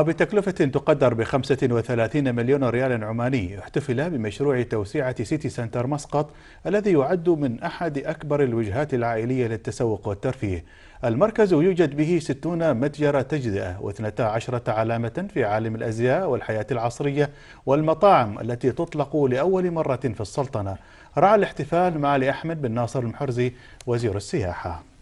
وبتكلفة تقدر ب 35 مليون ريال عماني احتفل بمشروع توسعة سيتي سنتر مسقط الذي يعد من أحد أكبر الوجهات العائلية للتسوق والترفيه المركز يوجد به 60 متجر تجزئة و12 علامة في عالم الأزياء والحياة العصرية والمطاعم التي تطلق لأول مرة في السلطنة رعى الاحتفال مع أحمد بن ناصر المحرزي وزير السياحة